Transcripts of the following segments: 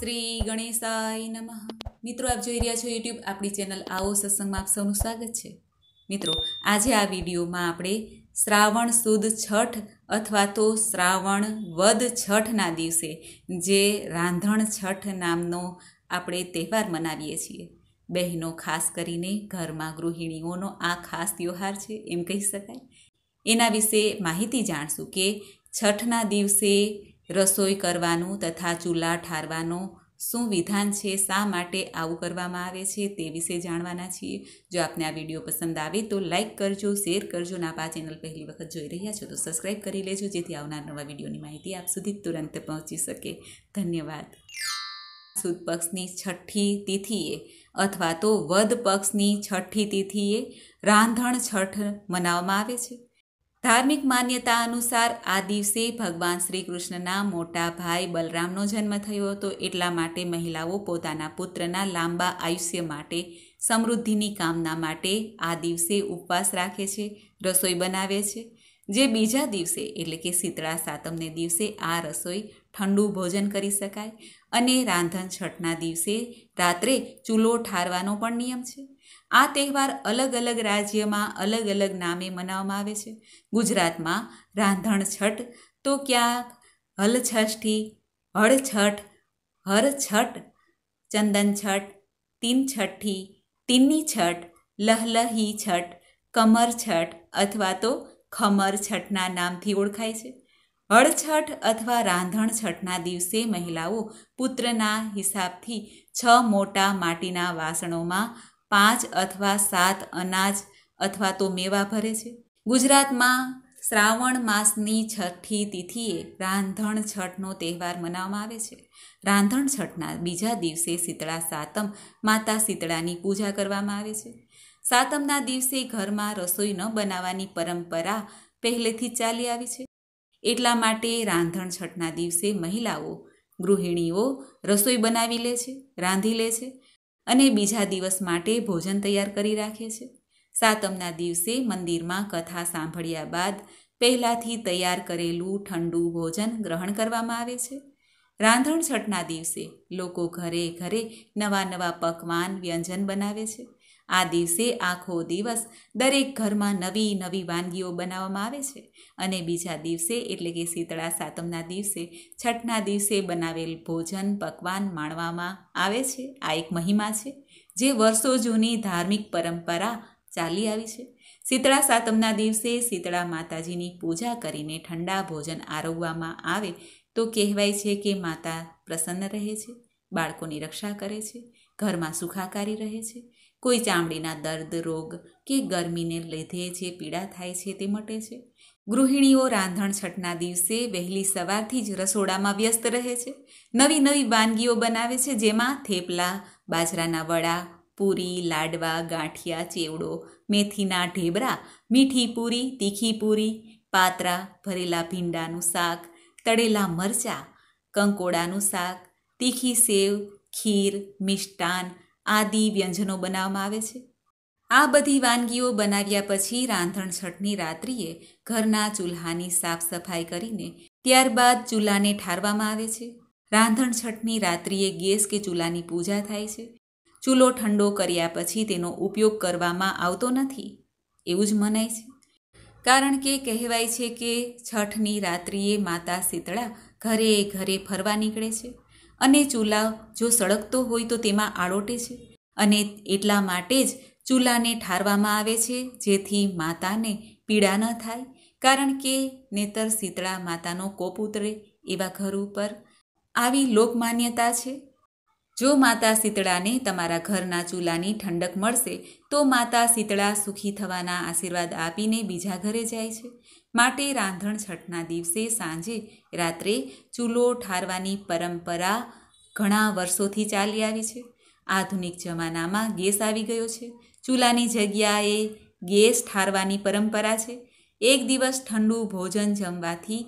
શ્રી ગણેશાય નમઃ મિત્રો આપ જોઈ રહ્યા છો યુટ્યુબ આપણી ચેનલ આવો સત્સંગમાં આપ સૌનું સ્વાગત છે મિત્રો આજે આ વિડીયોમાં આપણે શ્રાવણ સુદ છઠ અથવા તો શ્રાવણ વદ છઠના દિવસે જે રાંધણ છઠ નામનો આપણે તહેવાર મનાવીએ છીએ બહેનો ખાસ કરીને ઘરમાં ગૃહિણીઓનો આ ખાસ તહેવાર છે એમ કહી શકાય એના વિશે માહિતી જાણશું કે છઠના દિવસે રસોઈ કરવાનું તથા ચૂલા ઠારવાનો શું વિધાન છે શા માટે આવું કરવામાં આવે છે તે વિશે જાણવાના છીએ જો આપને આ વિડીયો પસંદ આવે તો લાઇક કરજો શેર કરજો અને આપ આ ચેનલ પહેલી વખત જોઈ રહ્યા છો તો સબસ્ક્રાઈબ કરી લેજો જેથી આવનાર નવા વિડીયોની માહિતી આપ સુધી તુરંત પહોંચી શકે ધન્યવાદ સુદ પક્ષની છઠ્ઠી તિથિએ અથવા તો વદ પક્ષની છઠ્ઠી તિથિએ રાંધણ છઠ મનાવવામાં આવે છે ધાર્મિક માન્યતા અનુસાર આ દિવસે ભગવાન શ્રી કૃષ્ણના મોટા ભાઈ બલરામનો જન્મ થયો હતો એટલા માટે મહિલાઓ પોતાના પુત્રના લાંબા આયુષ્ય માટે સમૃદ્ધિની કામના માટે આ દિવસે ઉપવાસ રાખે છે રસોઈ બનાવે છે જે બીજા દિવસે એટલે કે શીતળા સાતમને દિવસે આ રસોઈ ઠંડુ ભોજન કરી શકાય અને રાંધણ છઠના દિવસે રાત્રે ચૂલો ઠારવાનો પણ નિયમ છે આ તહેવાર અલગ અલગ રાજ્યમાં અલગ અલગ નામે મનાવવામાં આવે છે ગુજરાતમાં રાંધણ છઠ તો ક્યાંક હલછષ્ઠી હળછઠ હરછઠ ચંદન છઠ તીન છઠ્ઠી તીનની છઠ લહલહી છઠ કમર છઠ અથવા તો ખમર છઠના નામથી ઓળખાય છે હળછઠ અથવા રાંધણ છઠના દિવસે મહિલાઓ પુત્રના હિસાબથી છ મોટા માટીના વાસણોમાં પાંચ અથવા સાત અનાજ અથવા તો મેવા ભરે છે ગુજરાતમાં શ્રાવણ માસની છઠ્ઠી તિથિએ રાંધણ છઠનો તહેવાર મનાવવામાં આવે છે રાંધણ છઠના બીજા દિવસે શીતળા સાતમ માતા શીતળાની પૂજા કરવામાં આવે છે સાતમના દિવસે ઘરમાં રસોઈ ન બનાવવાની પરંપરા પહેલેથી ચાલી આવી છે એટલા માટે રાંધણ છઠના દિવસે મહિલાઓ ગૃહિણીઓ રસોઈ બનાવી લે છે રાંધી લે છે અને બીજા દિવસ માટે ભોજન તૈયાર કરી રાખે છે સાતમના દિવસે મંદિરમાં કથા સાંભળ્યા બાદ પહેલાંથી તૈયાર કરેલું ઠંડુ ભોજન ગ્રહણ કરવામાં આવે છે રાંધણ છઠના દિવસે લોકો ઘરે ઘરે નવા નવા પકવાન વ્યંજન બનાવે છે આ દિવસે આખો દિવસ દરેક ઘરમાં નવી નવી વાનગીઓ બનાવવામાં આવે છે અને બીજા દિવસે એટલે કે શીતળા સાતમના દિવસે છઠના દિવસે બનાવેલ ભોજન પકવાન માણવામાં આવે છે આ એક મહિમા છે જે વર્ષો જૂની ધાર્મિક પરંપરા ચાલી આવી છે શીતળા સાતમના દિવસે શીતળા માતાજીની પૂજા કરીને ઠંડા ભોજન આરોગવામાં આવે તો કહેવાય છે કે માતા પ્રસન્ન રહે છે બાળકોની રક્ષા કરે છે ઘરમાં સુખાકારી રહે છે કોઈ ચામડીના દર્દ રોગ કે ગરમીને લીધે જે પીડા થાય છે તે મટે છે ગૃહિણીઓ રાંધણ છઠના દિવસે વહેલી સવારથી જ રસોડામાં વ્યસ્ત રહે છે નવી નવી વાનગીઓ બનાવે છે જેમાં થેપલા બાજરાના વડા પૂરી લાડવા ગાંઠિયા ચેવડો મેથીના ઢેબરા મીઠી પૂરી તીખી પૂરી પાતરા ભરેલા ભીંડાનું શાક તળેલા મરચાં કંકોડાનું શાક તીખી સેવ ખીર મિષ્ટાન આદિ વ્યંજનો બનાવવામાં આવે છે આ બધી વાનગીઓ બનાવ્યા પછી રાંધણ છઠની રાત્રિએ ઘરના ચૂલ્હાની સાફ સફાઈ કરીને ત્યારબાદ ચૂલાને ઠારવામાં આવે છે રાંધણ છઠની રાત્રિએ ગેસ કે ચૂલાની પૂજા થાય છે ચૂલો ઠંડો કર્યા પછી તેનો ઉપયોગ કરવામાં આવતો નથી એવું જ મનાય છે કારણ કે કહેવાય છે કે છઠની રાત્રિએ માતા શીતળા ઘરે ઘરે ફરવા નીકળે છે અને ચૂલા જો સળગતો હોય તો તેમાં આળોટે છે અને એટલા માટે જ ચૂલાને ઠારવામાં આવે છે જેથી માતાને પીડા ન થાય કારણ કે નેતર શીતળા માતાનો કોપ ઉતરે એવા ઘર ઉપર આવી લોકમાન્યતા છે જો માતા શીતળાને તમારા ઘરના ચૂલાની ઠંડક મળશે તો માતા શીતળા સુખી થવાના આશીર્વાદ આપીને બીજા ઘરે જાય છે માટે રાંધણ છઠના દિવસે સાંજે રાત્રે ચૂલો ઠારવાની પરંપરા ઘણા વર્ષોથી ચાલી આવી છે આધુનિક જમાનામાં ગેસ આવી ગયો છે ચૂલાની જગ્યાએ ગેસ ઠારવાની પરંપરા છે એક દિવસ ઠંડુ ભોજન જમવાથી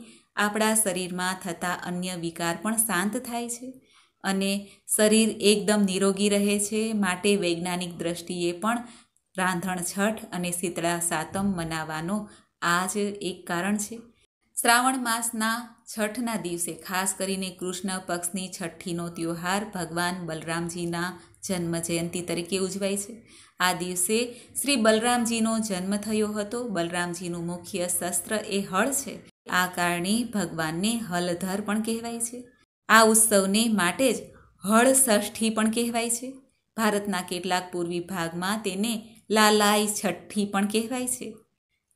આપણા શરીરમાં થતા અન્ય વિકાર પણ શાંત થાય છે અને શરીર એકદમ નિરોગી રહે છે માટે વૈજ્ઞાનિક દ્રષ્ટિએ પણ રાંધણ છઠ અને શીતળા સાતમ મનાવવાનો આ જ એક કારણ છે શ્રાવણ માસના છઠના દિવસે ખાસ કરીને કૃષ્ણ પક્ષની છઠ્ઠીનો તહેવાર ભગવાન બલરામજીના જન્મ જયંતિ તરીકે ઉજવાય છે આ દિવસે શ્રી બલરામજીનો જન્મ થયો હતો બલરામજીનું મુખ્ય શસ્ત્ર એ હળ છે આ કારણે ભગવાનને હલધર પણ કહેવાય છે આ ઉત્સવને માટે જ હળ પણ કહેવાય છે ભારતના કેટલાક પૂર્વી ભાગમાં તેને લાલાઈ છઠ્ઠી પણ કહેવાય છે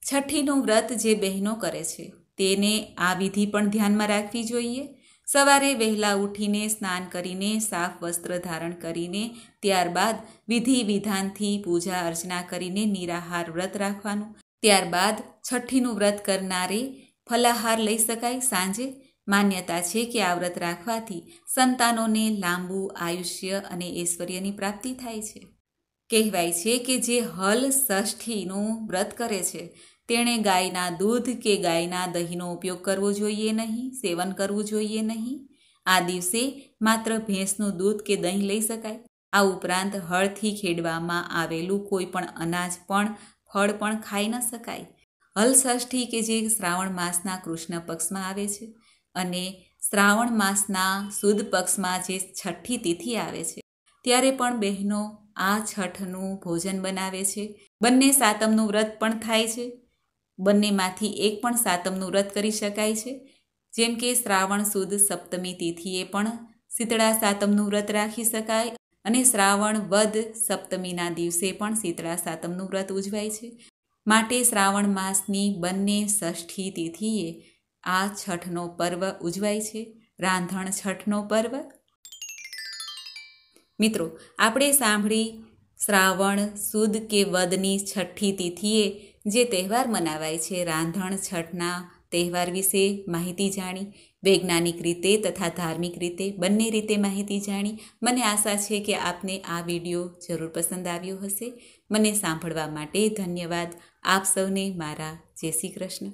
છઠ્ઠીનું વ્રત જે બહેનો કરે છે તેને આ વિધિ પણ ધ્યાનમાં રાખવી જોઈએ સવારે વહેલા ઉઠીને સ્નાન કરીને સાફ વસ્ત્ર ધારણ કરીને ત્યારબાદ વિધિ વિધાનથી પૂજા અર્ચના કરીને નિરાહાર વ્રત રાખવાનું ત્યારબાદ છઠ્ઠીનું વ્રત કરનારે ફલાહાર લઈ શકાય સાંજે માન્યતા છે કે આ વ્રત રાખવાથી સંતાનોને લાંબુ આયુષ્ય અને ઐશ્વર્યની પ્રાપ્તિ થાય છે કહેવાય છે કે જે હલ ષષ્ઠીનું વ્રત કરે છે તેણે ગાયના દૂધ કે ગાયના દહીંનો ઉપયોગ કરવો જોઈએ નહીં સેવન કરવું જોઈએ નહીં આ દિવસે માત્ર ભેંસનું દૂધ કે દહીં લઈ શકાય આ ઉપરાંત હળથી ખેડવામાં આવેલું કોઈ પણ અનાજ પણ ફળ પણ ખાઈ ન શકાય હલષષ્ઠી કે જે શ્રાવણ માસના કૃષ્ણ પક્ષમાં આવે છે અને શ્રાવણ માસના સુદ પક્ષમાં જે છઠ્ઠી તિથિ આવે છે ત્યારે પણ બહેનો આ છઠનું ભોજન બનાવે છે બંને સાતમનું વ્રત પણ થાય છે બંનેમાંથી એક પણ સાતમનું વ્રત કરી શકાય છે જેમ કે શ્રાવણ સુદ સપ્તમી તિથિએ પણ શીતળા સાતમનું વ્રત રાખી શકાય અને શ્રાવણ વદ સપ્તમીના દિવસે પણ શીતળા સાતમનું વ્રત ઉજવાય છે માટે શ્રાવણ માસની બંને ષષ્ઠી તિથિએ આ છઠનો પર્વ ઉજવાય છે રાંધણ છઠનો પર્વ મિત્રો આપણે સાંભળી શ્રાવણ સુદ કે વદની છઠ્ઠી તિથિએ જે તહેવાર મનાવાય છે રાંધણ છઠના તહેવાર વિશે માહિતી જાણી વૈજ્ઞાનિક રીતે તથા ધાર્મિક રીતે બંને રીતે માહિતી જાણી મને આશા છે કે આપને આ વિડીયો જરૂર પસંદ આવ્યો હશે મને સાંભળવા માટે ધન્યવાદ આપ સૌને મારા જય શ્રી કૃષ્ણ